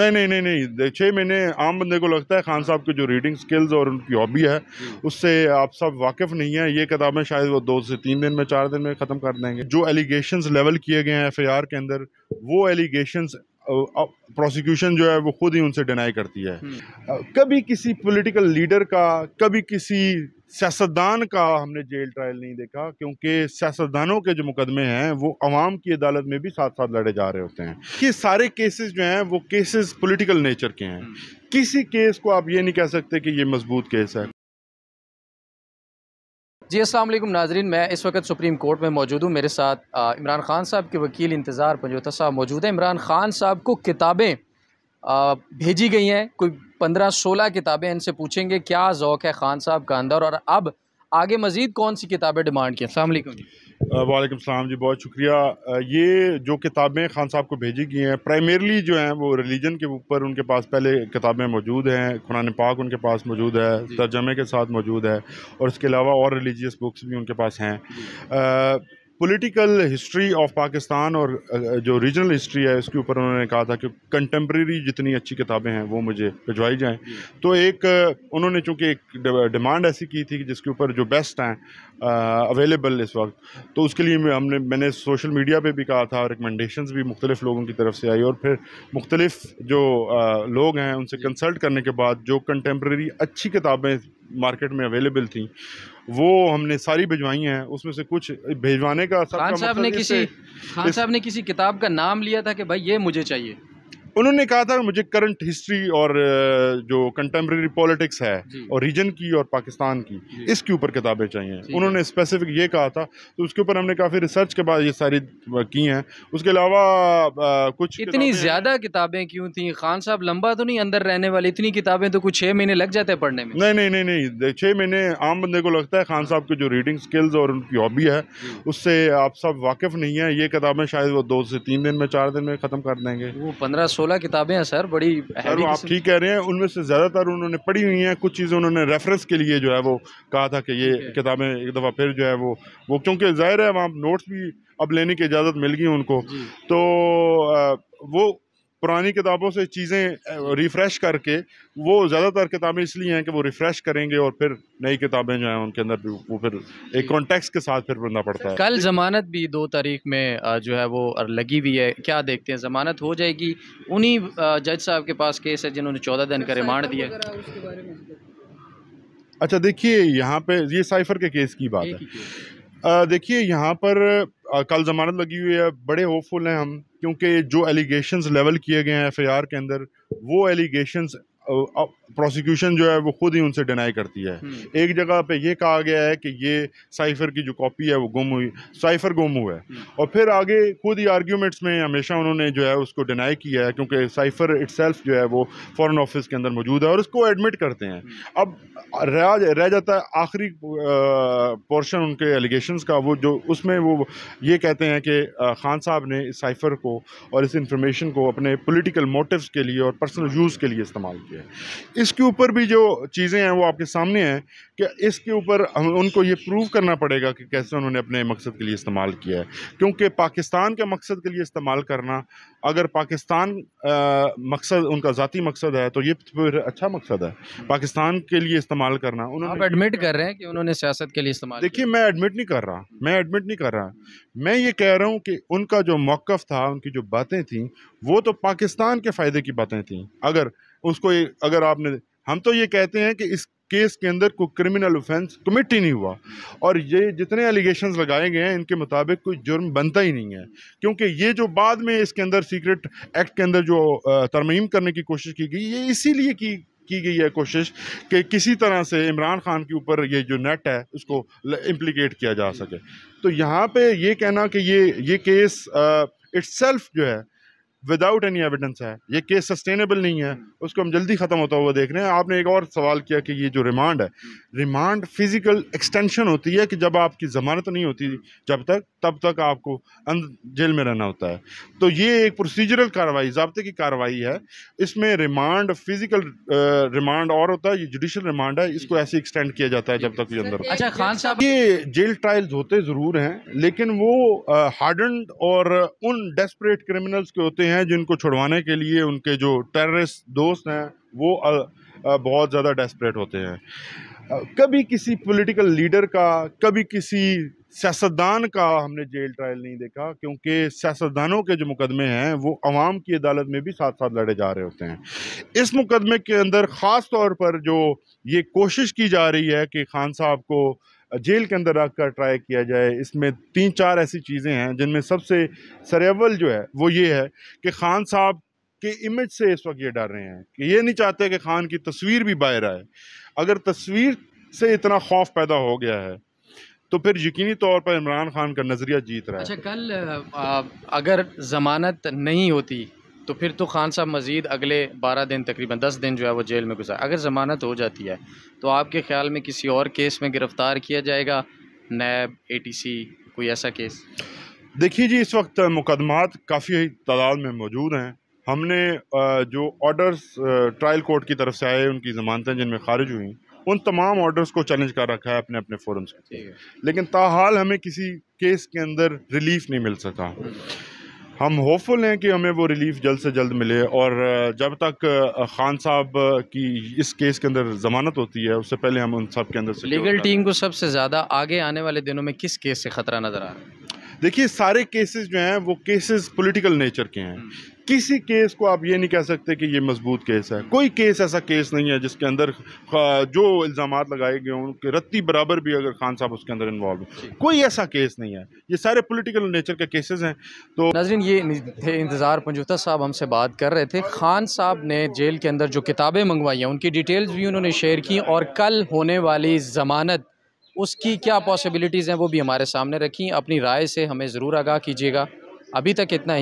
नहीं नहीं नहीं नहीं छः महीने आम बंदे को लगता है खान साहब के जो रीडिंग स्किल्स और उनकी हॉबी है हम्म। उससे आप सब वाकिफ़ नहीं है ये किताबें शायद वो दो से तीन दिन में चार दिन में ख़त्म कर देंगे जो एलिगेशन लेवल किए गए हैं एफ के अंदर वो एलिगेशन प्रोसिक्यूशन जो है वो खुद ही उनसे डिनाई करती है हम्म। कभी किसी पोलिटिकल लीडर का कभी किसी सियासतदान का हमने जेल ट्रायल नहीं देखा क्योंकि सियासतदानों के जो मुकदमे हैं वो आवाम की अदालत में भी साथ साथ लड़े जा रहे होते हैं ये सारे केसेस जो हैं वो केसेस पॉलिटिकल नेचर के हैं हम्म। किसी केस को आप ये नहीं कह सकते कि ये मजबूत केस है जी वालेकुम नाजरीन मैं इस वक्त सुप्रीम कोर्ट में मौजूद हूँ मेरे साथ इमरान खान साहब के वकील इंतज़ार पंजोता साहब मौजूद हैं इमरान खान साहब को किताबें भेजी गई हैं कोई पंद्रह सोलह किताबें इनसे पूछेंगे क्या ओक़ है ख़ान साहब का अंदर और अब आगे मज़ीद कौन सी किताबें डिमांड की असल वालेकुम सलाम जी बहुत शुक्रिया ये जो किताबें खान साहब को भेजी गई हैं प्राइमरली जो हैं वो रिलीजन के ऊपर उनके पास पहले किताबें मौजूद हैं कुरान पाक उनके पास मौजूद है तर्जमे के साथ मौजूद है और इसके अलावा और रिलीजियस बुक्स भी उनके पास हैं पॉलिटिकल हिस्ट्री ऑफ पाकिस्तान और जो रीजनल हिस्ट्री है उसके ऊपर उन्होंने कहा था कि कंटेम्प्रेरी जितनी अच्छी किताबें हैं वो मुझे भिजवाई जाएं तो एक उन्होंने चूँकि एक डिमांड ऐसी की थी कि जिसके ऊपर जो बेस्ट हैं अवेलेबल इस वक्त तो उसके लिए मैं हमने मैंने सोशल मीडिया पे भी कहा था रिकमेंडेशंस भी मुख्तलिफ़ लोगों की तरफ से आई और फिर मुख्तलिफ़ जो आ, लोग हैं उनसे कंसल्ट करने के बाद जो कंटेम्प्रेरी अच्छी किताबें मार्केट में अवेलेबल थी वो हमने सारी भिजवाई हैं उसमें से कुछ भिजवाने का खान साहब ने मतलब किसी खान साहब ने किसी किताब का नाम लिया था कि भाई ये मुझे चाहिए उन्होंने कहा था मुझे करंट हिस्ट्री और जो कंटेम्प्रेरी पॉलिटिक्स है और रीजन की और पाकिस्तान की इसके ऊपर किताबें चाहिए उन्होंने स्पेसिफिक ये कहा था तो उसके ऊपर हमने काफ़ी रिसर्च के बाद ये सारी की हैं उसके अलावा कुछ इतनी ज़्यादा किताबें क्यों थी खान साहब लंबा तो नहीं अंदर रहने वाले इतनी किताबें तो कुछ छः महीने लग जाते हैं पढ़ने में नहीं नहीं नहीं नहीं छः महीने आम बंदे को लगता है खान साहब के जो रीडिंग स्किल्स और उनकी हॉबी है उससे आप सब वाकिफ़ नहीं है ये किताबें शायद वो दो से तीन दिन में चार दिन में ख़त्म कर देंगे वो पंद्रह सोलह किताबें हैं सर बड़ी सर आप ठीक कह रहे हैं उनमें से ज़्यादातर उन्होंने पढ़ी हुई हैं कुछ चीज़ें उन्होंने रेफरेंस के लिए जो है वो कहा था कि ये किताबें एक दफ़ा फिर जो है वो वो क्योंकि ज़ाहिर है वहाँ नोट्स भी अब लेने की इजाज़त मिल गई उनको तो वो पुरानी किताबों से चीज़ें रिफ़्रेश करके वो ज़्यादातर किताबें इसलिए हैं कि वो रिफ़्रेश करेंगे और फिर नई किताबें जो हैं उनके अंदर भी वो फिर एक कॉन्टेक्स के साथ फिर बनना पड़ता है कल ज़मानत भी दो तारीख में जो है वो लगी हुई है क्या देखते हैं ज़मानत हो जाएगी उन्हीं जज साहब के पास केस है जिन्होंने चौदह दिन का रिमांड दिया अच्छा देखिए यहाँ पे ये साइफर के केस की बात है देखिए यहाँ पर कल ज़मानत लगी हुई है बड़े होपफुल हैं हम क्योंकि जो एलिगेशन लेवल किए गए हैं एफ के अंदर वो एलिगेशन प्रोसिक्यूशन जो है वो खुद ही उनसे डिनाई करती है हम्म। एक जगह पे ये कहा गया है कि ये साइफर की जो कॉपी है वो गुम हुई साइफर गुम हुआ है हम्म। और फिर आगे खुद ही आर्ग्यूमेंट्स में हमेशा उन्होंने जो है उसको डिनाई किया है क्योंकि साइफर इट जो है वो फॉरेन ऑफिस के अंदर मौजूद है और उसको एडमिट करते हैं हम्म। अब रह, रह जाता है आखिरी पोर्शन उनके एलिगेशन का वो जो उसमें वो ये कहते हैं कि खान साहब ने इस साइफर को और इस इंफॉर्मेशन को अपने पोलिटिकल मोटिवस के लिए और पर्सनल यूज़ के लिए इस्तेमाल किया चुके हैं इसके ऊपर भी जो चीज़ें हैं वो आपके सामने हैं कि इसके ऊपर उनको ये प्रूव करना पड़ेगा कि कैसे उन्होंने अपने मकसद के लिए इस्तेमाल किया है क्योंकि पाकिस्तान के मकसद के लिए इस्तेमाल करना अगर पाकिस्तान आ, मकसद उनका ज़ाती मकसद है तो ये फिर अच्छा मकसद है पाकिस्तान के लिए इस्तेमाल करना उन्होंने आप एडमिट कर रहे हैं कि उन्होंने सियासत के लिए इस्तेमाल देखिए मैं एडमिट नहीं कर रहा मैं एडमिट नहीं कर रहा मैं ये कह रहा हूँ कि उनका जो मौक़ था उनकी जो बातें थी वो तो पाकिस्तान के फ़ायदे की बातें थी अगर उसको अगर आपने हम तो ये कहते हैं कि इस केस के अंदर कोई क्रिमिनल ऑफेंस कमिट ही नहीं हुआ और ये जितने एलिगेशन लगाए गए हैं इनके मुताबिक कोई जुर्म बनता ही नहीं है क्योंकि ये जो बाद में इसके अंदर सीक्रेट एक्ट के अंदर जो तरमीम करने की कोशिश की गई ये इसीलिए की की गई है कोशिश कि किसी तरह से इमरान खान के ऊपर ये जो नेट है उसको इम्प्लीकेट किया जा सके तो यहाँ पे ये कहना कि ये ये केस इट्स जो है विदाउट एनी एविडेंस है ये केस सस्टेनेबल नहीं है hmm. उसको हम जल्दी ख़त्म होता हुआ देख रहे हैं आपने एक और सवाल किया कि ये जो रिमांड है रिमांड फिज़िकल एक्सटेंशन होती है कि जब आपकी ज़मानत नहीं होती जब तक तब तक आपको अं-, जेल में रहना होता है तो ये एक प्रोसीजरल कार्रवाई जबते की कार्रवाई है इसमें रिमांड फिज़िकल रिमांड और होता है ये जुडिशल रिमांड है इसको ऐसे एक्सटेंड किया जाता है जब तक ये अंदर अच्छा खान साहब ये जेल ट्रायल्स होते ज़रूर हैं लेकिन वो हार्डन और उन डेस्परेट क्रिमिनल्स के होते हैं हैं जिनको छुड़वाने के लिए उनके जो टेररिस्ट दोस्त हैं वो बहुत ज़्यादा डेस्परेट होते हैं कभी किसी पॉलिटिकल लीडर का कभी किसी सियासतदान का हमने जेल ट्रायल नहीं देखा क्योंकि सियासतदानों के जो मुकदमे हैं वो आवाम की अदालत में भी साथ साथ लड़े जा रहे होते हैं इस मुकदमे के अंदर ख़ास तौर पर जो ये कोशिश की जा रही है कि खान साहब को जेल के अंदर रख कर ट्राई किया जाए इसमें तीन चार ऐसी चीज़ें हैं जिनमें सबसे सरेवल जो है वो ये है कि खान साहब के इमेज से इस वक्त ये डर रहे हैं कि ये नहीं चाहते कि खान की तस्वीर भी बाहर आए अगर तस्वीर से इतना खौफ पैदा हो गया है तो फिर यकीनी तौर पर इमरान खान का नज़रिया जीत रहा है अच्छा कल आ, अगर ज़मानत नहीं होती तो फिर तो खान साहब मज़ीद अगले बारह दिन तकरीबन दस दिन जो है वो जेल में गुजार अगर ज़मानत हो जाती है तो आपके ख्याल में किसी और केस में गिरफ़्तार किया जाएगा नैब ए टी सी कोई ऐसा केस देखिए जी इस वक्त मुकदमात काफ़ी तादाद में मौजूद हैं हमने जो ऑर्डर्स ट्रायल कोर्ट की तरफ से आए उनकी ज़मानतें जिनमें खारिज हुई उन तमाम ऑर्डर्स को चैलेंज कर रखा है अपने अपने फोरम्स के लेकिन ताहाल हमें किसी केस के अंदर रिलीफ नहीं मिल सका हम होपफुल हैं कि हमें वो रिलीफ जल्द से जल्द मिले और जब तक खान साहब की इस केस के अंदर जमानत होती है उससे पहले हम उन सब के अंदर लीगल टीम को सबसे ज़्यादा आगे आने वाले दिनों में किस केस से ख़तरा नज़र आ रहा है देखिए सारे केसेस जो हैं वो केसेस पॉलिटिकल नेचर के हैं किसी केस को आप ये नहीं कह सकते कि ये मजबूत केस है कोई केस ऐसा केस नहीं है जिसके अंदर जो इल्ज़ाम लगाए गए हैं उनके रत्ती बराबर भी अगर खान साहब उसके अंदर इन्वॉल्व कोई ऐसा केस नहीं है ये सारे पोलिटिकल नेचर के केसेज हैं तो नाजरीन ये थे इंतज़ार पंजूता साहब हमसे बात कर रहे थे खान साहब ने जेल के अंदर जो किताबें मंगवाई हैं उनकी डिटेल्स भी उन्होंने शेयर की और कल होने वाली ज़मानत उसकी क्या पॉसिबिलिटीज़ हैं वो भी हमारे सामने रखी अपनी राय से हमें ज़रूर आगाह कीजिएगा अभी तक इतना ही